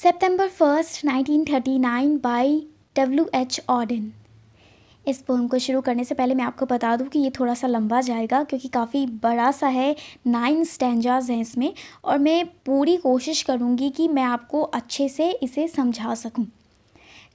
September first nine by W H Auden इस poem को शुरू करने से पहले मैं आपको बता दूं कि ये थोड़ा सा लंबा जाएगा क्योंकि काफ़ी बड़ा सा है नाइन स्टैंजाज हैं इसमें और मैं पूरी कोशिश करूँगी कि मैं आपको अच्छे से इसे समझा सकूँ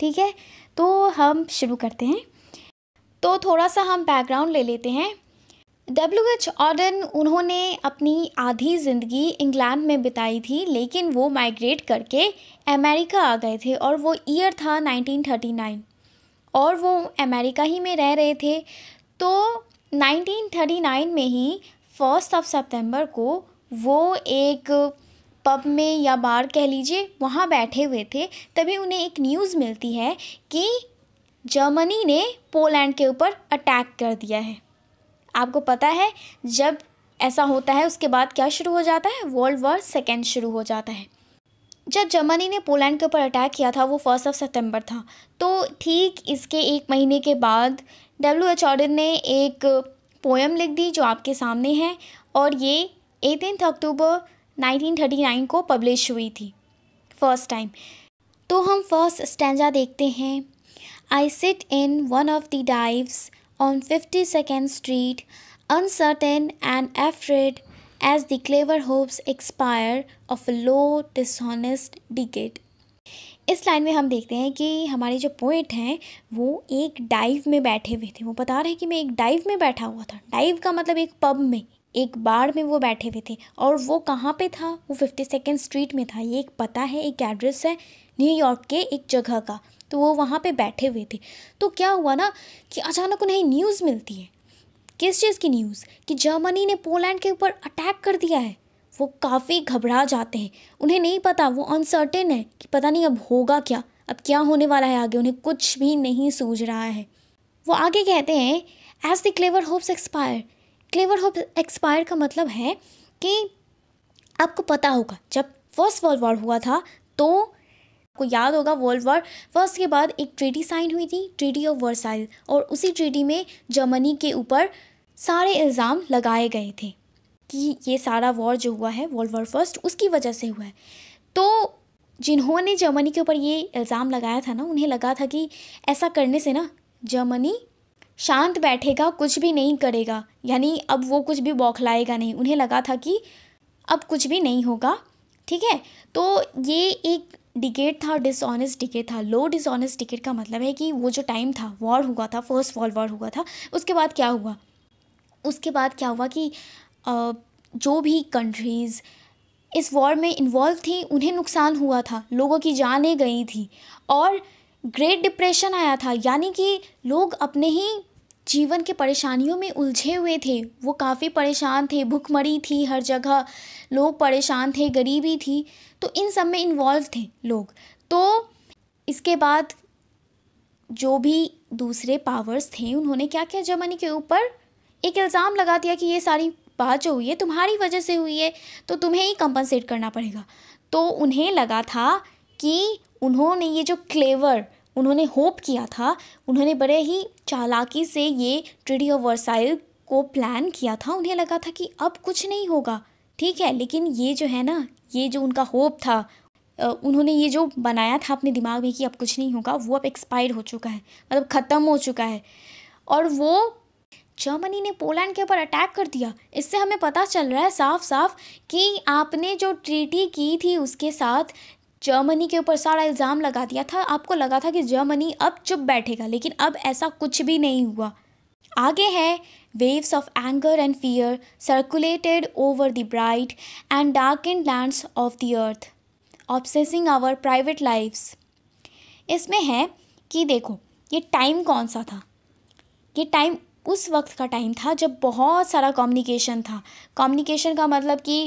ठीक है तो हम शुरू करते हैं तो थोड़ा सा हम बैकग्राउंड ले लेते हैं डब्ल्यू एच ऑर्डन उन्होंने अपनी आधी ज़िंदगी इंग्लैंड में बिताई थी लेकिन वो माइग्रेट करके अमेरिका आ गए थे और वो ईयर था 1939 और वो अमेरिका ही में रह रहे थे तो 1939 में ही फर्स्ट ऑफ सितंबर को वो एक पब में या बार कह लीजिए वहाँ बैठे हुए थे तभी उन्हें एक न्यूज़ मिलती है कि जर्मनी ने पोलैंड के ऊपर अटैक कर दिया है आपको पता है जब ऐसा होता है उसके बाद क्या शुरू हो जाता है वर्ल्ड वॉर सेकेंड शुरू हो जाता है जब जर्मनी ने पोलैंड के ऊपर अटैक किया था वो फर्स्ट ऑफ सितंबर था तो ठीक इसके एक महीने के बाद डब्ल्यू एच ऑर्डन ने एक पोएम लिख दी जो आपके सामने है और ये एटीन अक्टूबर 1939 को पब्लिश हुई थी फर्स्ट टाइम तो हम फर्स्ट स्टैंडा देखते हैं I sit in one of the dives on 52nd Street, uncertain and afraid as the clever hopes expire of a low dishonest decade. इस लाइन में हम देखते हैं कि हमारे जो पोइट हैं वो एक डाइव में बैठे हुए थे वो बता रहे हैं कि मैं एक डाइव में बैठा हुआ था डाइव का मतलब एक पब में एक बार में वो बैठे हुए थे और वो कहाँ पे था वो फिफ्टी सेकेंड स्ट्रीट में था ये एक पता है एक एड्रेस है न्यूयॉर्क के एक जगह का तो वो वहाँ पे बैठे हुए थे तो क्या हुआ ना कि अचानक उन्हें न्यूज़ मिलती है किस चीज़ की न्यूज़ कि जर्मनी ने पोलैंड के ऊपर अटैक कर दिया है वो काफ़ी घबरा जाते हैं उन्हें नहीं पता वो अनसर्टेन है कि पता नहीं अब होगा क्या अब क्या होने वाला है आगे उन्हें कुछ भी नहीं सूझ रहा है वो आगे कहते हैं as the clever hopes expire clever hope expire का मतलब है कि आपको पता होगा जब फर्स्ट वर्ल्ड वॉर हुआ था तो आपको याद होगा वर्ल्ड वॉर फर्स्ट के बाद एक ट्रीटी साइन हुई थी ट्रीटी ऑफ वर्साइल और उसी ट्रीटी में जर्मनी के ऊपर सारे इल्ज़ाम लगाए गए थे कि ये सारा वॉर जो हुआ है वर्ल्ड वॉर फर्स्ट उसकी वजह से हुआ है तो जिन्होंने जर्मनी के ऊपर ये इल्ज़ाम लगाया था ना उन्हें लगा था कि ऐसा करने से ना जर्मनी शांत बैठेगा कुछ भी नहीं करेगा यानी अब वो कुछ भी बौखलाएगा नहीं उन्हें लगा था कि अब कुछ भी नहीं होगा ठीक है तो ये एक डिकेट था डिसऑनेस्ट डिकेट था लो डिसऑनेस्ट डिकेट का मतलब है कि वो जो टाइम था वॉर हुआ था फर्स्ट वर्ल्ड वॉर हुआ था उसके बाद क्या हुआ उसके बाद क्या हुआ कि जो भी कंट्रीज़ इस वॉर में इन्वॉल्व थी उन्हें नुकसान हुआ था लोगों की जानें गई थी और ग्रेट डिप्रेशन आया था यानी कि लोग अपने ही जीवन के परेशानियों में उलझे हुए थे वो काफ़ी परेशान थे भुखमरी थी हर जगह लोग परेशान थे गरीबी थी तो इन सब में इन्वॉल्व थे लोग तो इसके बाद जो भी दूसरे पावर्स थे उन्होंने क्या किया जर्मनी के ऊपर एक इल्ज़ाम लगा दिया कि ये सारी बात जो हुई है तुम्हारी वजह से हुई है तो तुम्हें ही कंपनसेट करना पड़ेगा तो उन्हें लगा था कि उन्होंने ये जो क्लेवर उन्होंने होप किया था उन्होंने बड़े ही चालाकी से ये ट्रिडी ऑफ वर्साइल को प्लान किया था उन्हें लगा था कि अब कुछ नहीं होगा ठीक है लेकिन ये जो है ना ये जो उनका होप था उन्होंने ये जो बनाया था अपने दिमाग में कि अब कुछ नहीं होगा वो अब एक्सपायर हो चुका है मतलब ख़त्म हो चुका है और वो जर्मनी ने पोलैंड के ऊपर अटैक कर दिया इससे हमें पता चल रहा है साफ साफ कि आपने जो ट्रीटी की थी उसके साथ जर्मनी के ऊपर सारा इल्ज़ाम लगा दिया था आपको लगा था कि जर्मनी अब चुप बैठेगा लेकिन अब ऐसा कुछ भी नहीं हुआ आगे है waves of anger and fear circulated over the bright and dark darkened lands of the earth obsessing our private lives इसमें है कि देखो ये टाइम कौन सा था ये टाइम उस वक्त का टाइम था जब बहुत सारा कम्युनिकेशन था कम्युनिकेशन का मतलब कि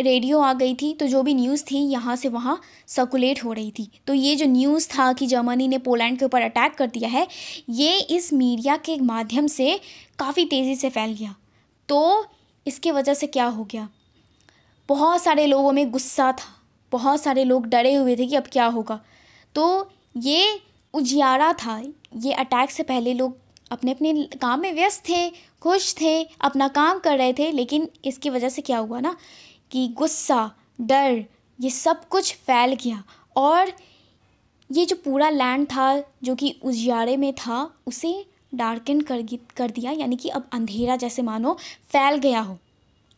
रेडियो आ गई थी तो जो भी न्यूज़ थी यहाँ से वहाँ सर्कुलेट हो रही थी तो ये जो न्यूज़ था कि जर्मनी ने पोलैंड के ऊपर अटैक कर दिया है ये इस मीडिया के माध्यम से काफ़ी तेज़ी से फैल गया तो इसके वजह से क्या हो गया बहुत सारे लोगों में गुस्सा था बहुत सारे लोग डरे हुए थे कि अब क्या होगा तो ये उजियारा था ये अटैक से पहले लोग अपने अपने काम में व्यस्त थे खुश थे अपना काम कर रहे थे लेकिन इसकी वजह से क्या हुआ ना कि गुस्सा डर ये सब कुछ फैल गया और ये जो पूरा लैंड था जो कि उजियारे में था उसे डार्कन कर कर दिया यानी कि अब अंधेरा जैसे मानो फैल गया हो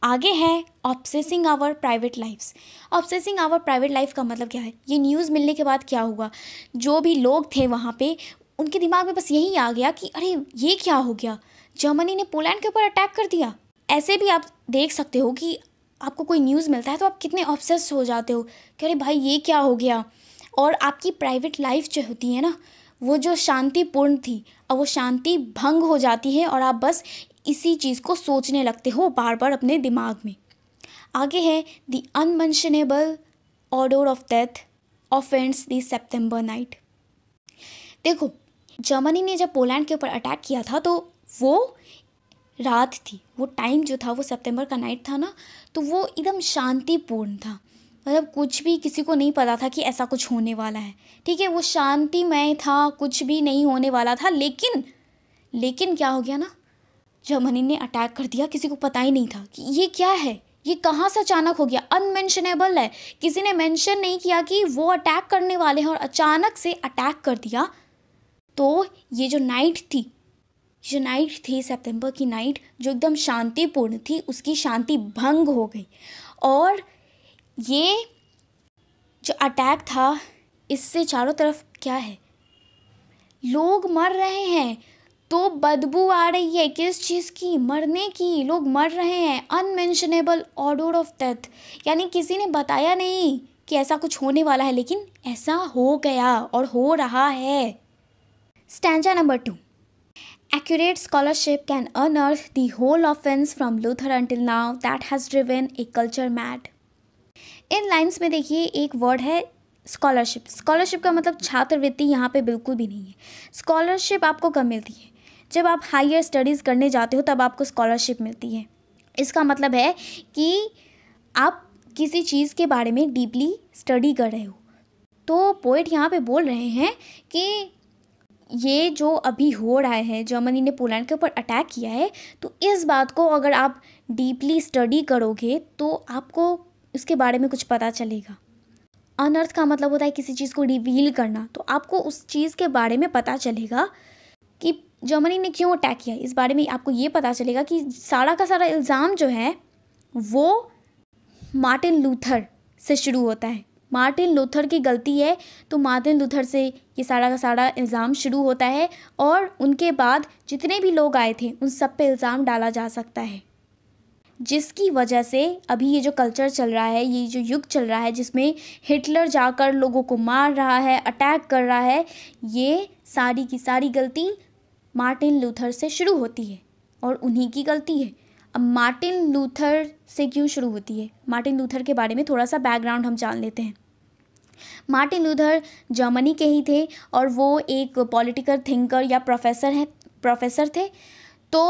आगे है obsessing our private lives obsessing our private life का मतलब क्या है ये न्यूज़ मिलने के बाद क्या हुआ जो भी लोग थे वहाँ पे उनके दिमाग में बस यही आ गया कि अरे ये क्या हो गया जर्मनी ने पोलैंड के ऊपर अटैक कर दिया ऐसे भी आप देख सकते हो कि आपको कोई न्यूज़ मिलता है तो आप कितने ऑब्सेस हो जाते हो कि अरे भाई ये क्या हो गया और आपकी प्राइवेट लाइफ जो होती है ना वो जो शांतिपूर्ण थी अब वो शांति भंग हो जाती है और आप बस इसी चीज़ को सोचने लगते हो बार बार अपने दिमाग में आगे है the unmentionable odour of death offends the September night देखो जर्मनी ने जब पोलैंड के ऊपर अटैक किया था तो वो रात थी वो टाइम जो था वो सितंबर का नाइट था ना तो वो एकदम शांतिपूर्ण था मतलब कुछ भी किसी को नहीं पता था कि ऐसा कुछ होने वाला है ठीक है वो शांतिमय था कुछ भी नहीं होने वाला था लेकिन लेकिन क्या हो गया ना जर्मनी ने अटैक कर दिया किसी को पता ही नहीं था कि ये क्या है ये कहाँ से अचानक हो गया अनमेंशनेबल है किसी ने मेंशन नहीं किया कि वो अटैक करने वाले हैं और अचानक से अटैक कर दिया तो ये जो नाइट थी जो नाइट थी सितंबर की नाइट जो एकदम शांतिपूर्ण थी उसकी शांति भंग हो गई और ये जो अटैक था इससे चारों तरफ क्या है लोग मर रहे हैं तो बदबू आ रही है किस चीज़ की मरने की लोग मर रहे हैं अनमेंशनेबल ऑर्डर ऑफ डेथ यानी किसी ने बताया नहीं कि ऐसा कुछ होने वाला है लेकिन ऐसा हो गया और हो रहा है stanza number two accurate scholarship can unearth the whole offense from Luther until now that has driven a culture mad. in lines में देखिए एक word है scholarship scholarship का मतलब छात्रवृत्ति यहाँ पे बिल्कुल भी नहीं है scholarship आपको कब मिलती है जब आप हायर स्टडीज़ करने जाते हो तब आपको स्कॉलरशिप मिलती है इसका मतलब है कि आप किसी चीज़ के बारे में डीपली स्टडी कर रहे हो तो पोइट यहाँ पे बोल रहे हैं कि ये जो अभी हो रहा है जर्मनी ने पोलैंड के ऊपर अटैक किया है तो इस बात को अगर आप डीपली स्टडी करोगे तो आपको उसके बारे में कुछ पता चलेगा अनर्थ का मतलब होता है किसी चीज़ को रिवील करना तो आपको उस चीज़ के बारे में पता चलेगा कि जर्मनी ने क्यों अटैक किया इस बारे में आपको ये पता चलेगा कि सारा का सारा इल्ज़ाम जो है वो मार्टिन लूथर से शुरू होता है मार्टिन लूथर की गलती है तो मार्टिन लूथर से ये सारा का सारा इल्ज़ाम शुरू होता है और उनके बाद जितने भी लोग आए थे उन सब पे इल्ज़ाम डाला जा सकता है जिसकी वजह से अभी ये जो कल्चर चल रहा है ये जो युग चल रहा है जिसमें हिटलर जाकर लोगों को मार रहा है अटैक कर रहा है ये सारी की सारी गलती मार्टिन लूथर से शुरू होती है और उन्हीं की गलती है अब मार्टिन लूथर से क्यों शुरू होती है मार्टिन लूथर के बारे में थोड़ा सा बैकग्राउंड हम जान लेते हैं मार्टिन लूथर जर्मनी के ही थे और वो एक पॉलिटिकल थिंकर या प्रोफेसर हैं प्रोफेसर थे तो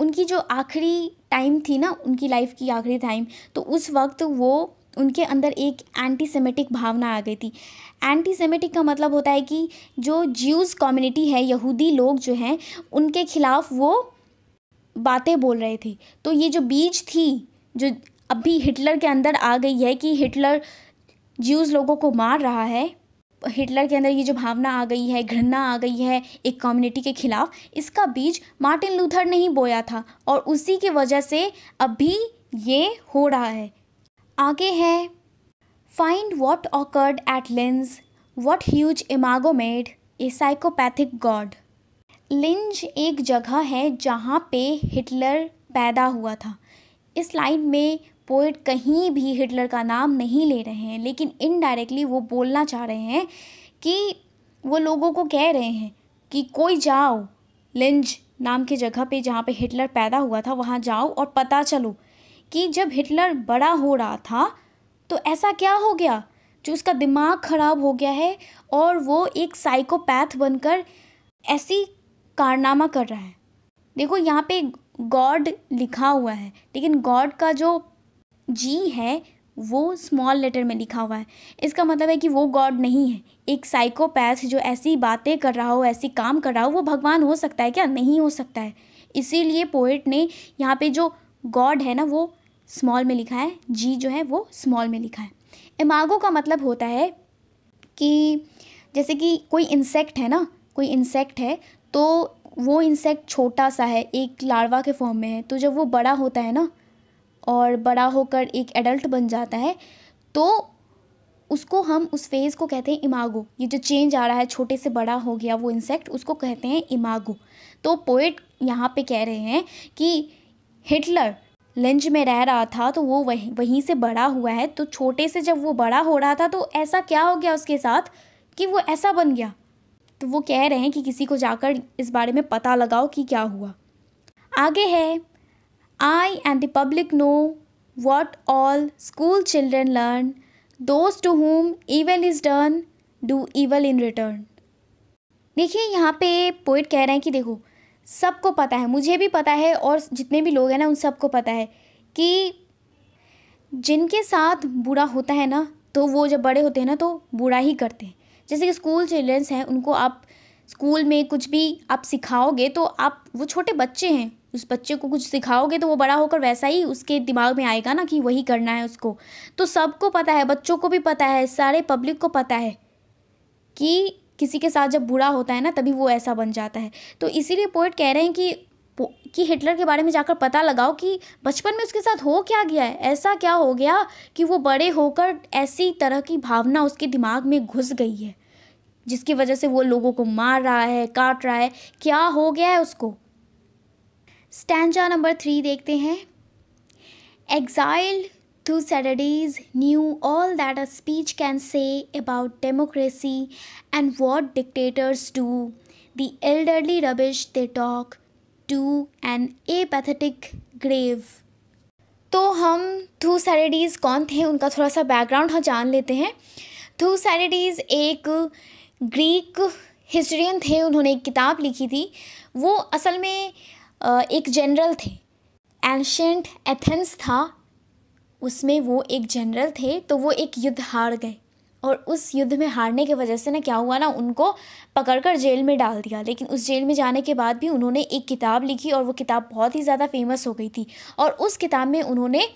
उनकी जो आखिरी टाइम थी ना उनकी लाइफ की आखिरी टाइम तो उस वक्त वो उनके अंदर एक एंटी सेमेटिक भावना आ गई थी एंटी सेमेटिक का मतलब होता है कि जो ज्यूज़ कम्युनिटी है यहूदी लोग जो हैं उनके खिलाफ वो बातें बोल रहे थे तो ये जो बीज थी जो अभी हिटलर के अंदर आ गई है कि हिटलर ज्यूज़ लोगों को मार रहा है हिटलर के अंदर ये जो भावना आ गई है घृणा आ गई है एक कम्युनिटी के खिलाफ इसका बीज मार्टिन लूथर ने ही बोया था और उसी की वजह से अभी ये हो रहा है आगे है find what occurred at Linz what huge imago made a psychopathic god Linz एक जगह है जहाँ पे हिटलर पैदा हुआ था इस लाइन में पोइट कहीं भी हिटलर का नाम नहीं ले रहे हैं लेकिन इनडायरेक्टली वो बोलना चाह रहे हैं कि वो लोगों को कह रहे हैं कि कोई जाओ लिंज नाम की जगह पे जहाँ पे हिटलर पैदा हुआ था वहाँ जाओ और पता चलो कि जब हिटलर बड़ा हो रहा था तो ऐसा क्या हो गया जो उसका दिमाग ख़राब हो गया है और वो एक साइकोपैथ बनकर ऐसी कारनामा कर रहा है देखो यहाँ पे गॉड लिखा हुआ है लेकिन गॉड का जो जी है वो स्मॉल लेटर में लिखा हुआ है इसका मतलब है कि वो गॉड नहीं है एक साइकोपैथ जो ऐसी बातें कर रहा हो ऐसी काम कर रहा हो वो भगवान हो सकता है क्या नहीं हो सकता है इसीलिए पोइट ने यहाँ पे जो गॉड है ना वो स्मॉल में लिखा है जी जो है वो स्मॉल में लिखा है इमागो का मतलब होता है कि जैसे कि कोई इंसेक्ट है ना कोई इंसेक्ट है तो वो इंसेक्ट छोटा सा है एक लार्वा के फॉर्म में है तो जब वो बड़ा होता है ना और बड़ा होकर एक एडल्ट बन जाता है तो उसको हम उस फेज़ को कहते हैं इमागो ये जो चेंज आ रहा है छोटे से बड़ा हो गया वो इंसेक्ट उसको कहते हैं इमागो तो पोइट यहाँ पे कह रहे हैं कि हिटलर लंच में रह रहा था तो वो वहीं वहीं से बड़ा हुआ है तो छोटे से जब वो बड़ा हो रहा था तो ऐसा क्या हो गया उसके साथ कि वो ऐसा बन गया तो वो कह रहे हैं कि किसी को जाकर इस बारे में पता लगाओ कि क्या हुआ आगे है I and the public know what all school children learn. Those to whom evil is done do evil in return. देखिए यहाँ पे पोइट कह रहे हैं कि देखो सबको पता है मुझे भी पता है और जितने भी लोग हैं ना उन सबको पता है कि जिनके साथ बुरा होता है ना तो वो जब बड़े होते हैं ना तो बुरा ही करते हैं जैसे कि स्कूल चिल्ड्रेंस हैं उनको आप स्कूल में कुछ भी आप सिखाओगे तो आप वो छोटे बच्चे हैं उस बच्चे को कुछ सिखाओगे तो वो बड़ा होकर वैसा ही उसके दिमाग में आएगा ना कि वही करना है उसको तो सबको पता है बच्चों को भी पता है सारे पब्लिक को पता है कि किसी के साथ जब बुरा होता है ना तभी वो ऐसा बन जाता है तो इसीलिए पोइट कह रहे हैं कि कि हिटलर के बारे में जाकर पता लगाओ कि बचपन में उसके साथ हो क्या गया है ऐसा क्या हो गया कि वो बड़े होकर ऐसी तरह की भावना उसके दिमाग में घुस गई है जिसकी वजह से वो लोगों को मार रहा है काट रहा है क्या हो गया है उसको स्टैंडा नंबर थ्री देखते हैं exile Thucydides knew all that a speech can say about democracy and what dictators do the elderly rubbish they talk to an apathetic grave तो हम थू सैटरडीज़ कौन थे उनका थोड़ा सा बैकग्राउंड हम जान लेते हैं थू सैटरडीज़ एक ग्रीक हिस्ट्रियन थे उन्होंने एक किताब लिखी थी वो असल में एक जनरल थे एंशेंट एथेंस था उसमें वो एक जनरल थे तो वो एक युद्ध हार गए और उस युद्ध में हारने की वजह से ना क्या हुआ ना उनको पकड़कर जेल में डाल दिया लेकिन उस जेल में जाने के बाद भी उन्होंने एक किताब लिखी और वो किताब बहुत ही ज़्यादा फेमस हो गई थी और उस किताब में उन्होंने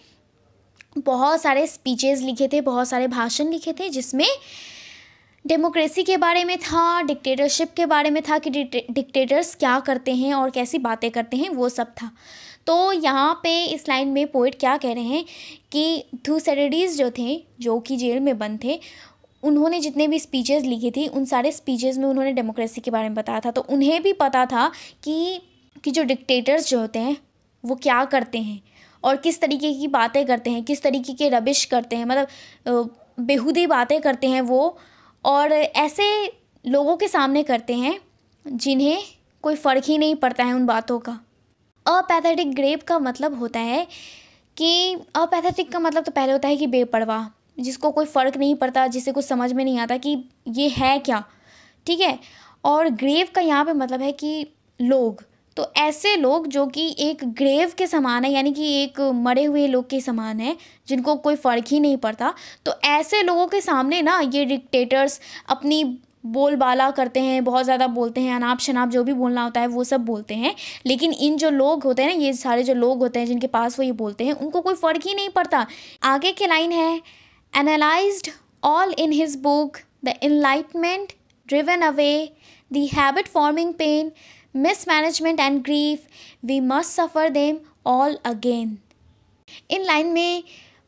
बहुत सारे स्पीचेस लिखे थे बहुत सारे भाषण लिखे थे जिसमें डेमोक्रेसी के बारे में था डिक्टेटरशिप के बारे में था कि डिक्टेटर्स क्या करते हैं और कैसी बातें करते हैं वो सब था तो यहाँ पे इस लाइन में पोइट क्या कह रहे हैं कि थूसैडिस जो थे जो कि जेल में बंद थे उन्होंने जितने भी स्पीचेस लिखी थी उन सारे स्पीचेस में उन्होंने डेमोक्रेसी के बारे में बताया था तो उन्हें भी पता था कि कि जो डिक्टेटर्स जो होते हैं वो क्या करते हैं और किस तरीके की बातें करते हैं किस तरीके के रबिश करते हैं मतलब बेहूदी बातें करते हैं वो और ऐसे लोगों के सामने करते हैं जिन्हें कोई फ़र्क ही नहीं पड़ता है उन बातों का अपैथेटिक ग्रेप का मतलब होता है कि अपैथेटिक का मतलब तो पहले होता है कि बेपरवाह जिसको कोई फ़र्क नहीं पड़ता जिसे कुछ समझ में नहीं आता कि ये है क्या ठीक है और ग्रेव का यहाँ पे मतलब है कि लोग तो ऐसे लोग जो कि एक ग्रेव के समान है यानी कि एक मरे हुए लोग के समान है जिनको कोई फ़र्क ही नहीं पड़ता तो ऐसे लोगों के सामने ना ये डिक्टेटर्स अपनी बोलबाला करते हैं बहुत ज़्यादा बोलते हैं अनाप शनाप जो भी बोलना होता है वो सब बोलते हैं लेकिन इन जो लोग होते हैं ना ये सारे जो लोग होते हैं जिनके पास वो ये बोलते हैं उनको कोई फ़र्क ही नहीं पड़ता आगे की लाइन है analysed all in his book the enlightenment driven away the habit forming pain mismanagement and grief we must suffer them all again इन लाइन में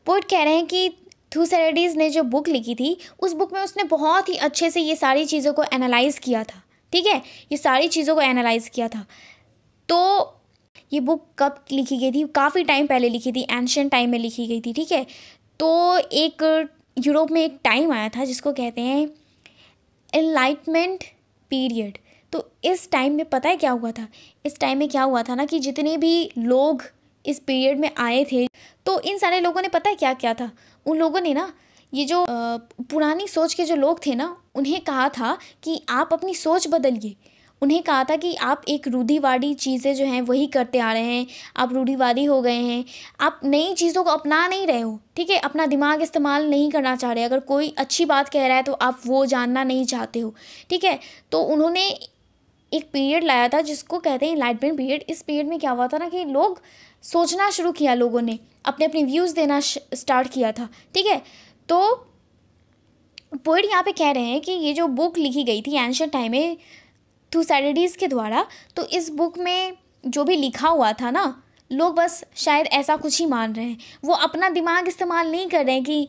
पोइट कह रहे हैं कि थूसरेडीज़ ने जो बुक लिखी थी उस बुक में उसने बहुत ही अच्छे से ये सारी चीज़ों को एनालाइज़ किया था ठीक है ये सारी चीज़ों को एनालाइज़ किया था तो ये बुक कब लिखी गई थी काफ़ी टाइम पहले लिखी थी एंशंट टाइम में लिखी गई थी ठीक है तो एक यूरोप में एक टाइम आया था जिसको कहते हैं इनलाइटमेंट पीरियड तो इस टाइम में पता है क्या हुआ था इस टाइम में क्या हुआ था ना कि जितने भी लोग इस पीरियड में आए थे तो इन सारे लोगों ने पता है क्या क्या था उन लोगों ने ना ये जो पुरानी सोच के जो लोग थे ना उन्हें कहा था कि आप अपनी सोच बदलिए उन्हें कहा था कि आप एक रूढ़ीवादी चीज़ें जो हैं वही करते आ रहे हैं आप रूढ़ीवादी हो गए हैं आप नई चीज़ों को अपना नहीं रहे हो ठीक है अपना दिमाग इस्तेमाल नहीं करना चाह रहे अगर कोई अच्छी बात कह रहा है तो आप वो जानना नहीं चाहते हो ठीक है तो उन्होंने एक पीरियड लाया था जिसको कहते हैं इलाइटमेंट पीरियड इस पीरियड में क्या हुआ था ना कि लोग सोचना शुरू किया लोगों ने अपने अपने व्यूज़ देना स्टार्ट किया था ठीक है तो पोइट यहाँ पे कह रहे हैं कि ये जो बुक लिखी गई थी एंशंट टाइम में थू सैडीज़ के द्वारा तो इस बुक में जो भी लिखा हुआ था ना लोग बस शायद ऐसा कुछ ही मान रहे हैं वो अपना दिमाग इस्तेमाल नहीं कर रहे हैं कि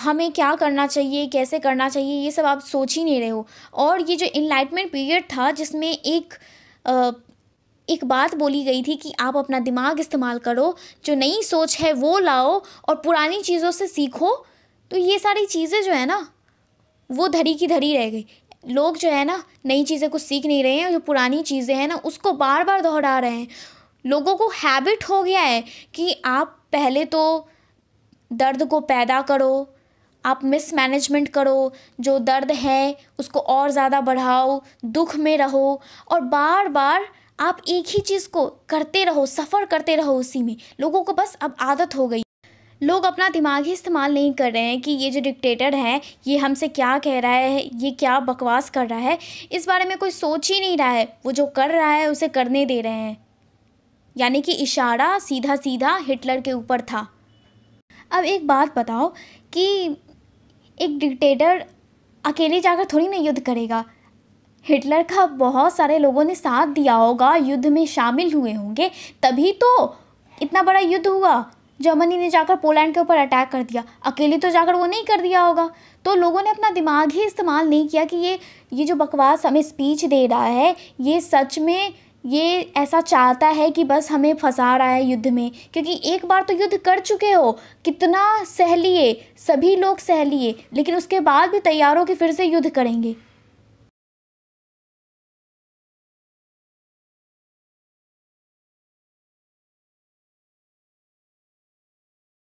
हमें क्या करना चाहिए कैसे करना चाहिए ये सब आप सोच ही नहीं रहे हो और ये जो इनलाइटमेंट पीरियड था जिसमें एक आ, एक बात बोली गई थी कि आप अपना दिमाग इस्तेमाल करो जो नई सोच है वो लाओ और पुरानी चीज़ों से सीखो तो ये सारी चीज़ें जो है ना वो धरी की धरी रह गई लोग जो है ना नई चीज़ें कुछ सीख नहीं रहे हैं जो पुरानी चीज़ें हैं ना उसको बार बार दोहरा रहे हैं लोगों को हैबिट हो गया है कि आप पहले तो दर्द को पैदा करो आप मिसमैनेजमेंट करो जो दर्द है उसको और ज़्यादा बढ़ाओ दुख में रहो और बार बार आप एक ही चीज़ को करते रहो सफ़र करते रहो उसी में लोगों को बस अब आदत हो गई लोग अपना दिमाग ही इस्तेमाल नहीं कर रहे हैं कि ये जो डिक्टेटर है ये हमसे क्या कह रहा है ये क्या बकवास कर रहा है इस बारे में कोई सोच ही नहीं रहा है वो जो कर रहा है उसे करने दे रहे हैं यानी कि इशारा सीधा सीधा हिटलर के ऊपर था अब एक बात बताओ कि एक डिक्टेटर अकेले जाकर थोड़ी ना युद्ध करेगा हिटलर का बहुत सारे लोगों ने साथ दिया होगा युद्ध में शामिल हुए होंगे तभी तो इतना बड़ा युद्ध हुआ जर्मनी ने जाकर पोलैंड के ऊपर अटैक कर दिया अकेले तो जाकर वो नहीं कर दिया होगा तो लोगों ने अपना दिमाग ही इस्तेमाल नहीं किया कि ये ये जो बकवास हमें स्पीच दे रहा है ये सच में ये ऐसा चाहता है कि बस हमें फंसा रहा है युद्ध में क्योंकि एक बार तो युद्ध कर चुके हो कितना सह लिए सभी लोग सह लिए लेकिन उसके बाद भी तैयार हो कि फिर से युद्ध करेंगे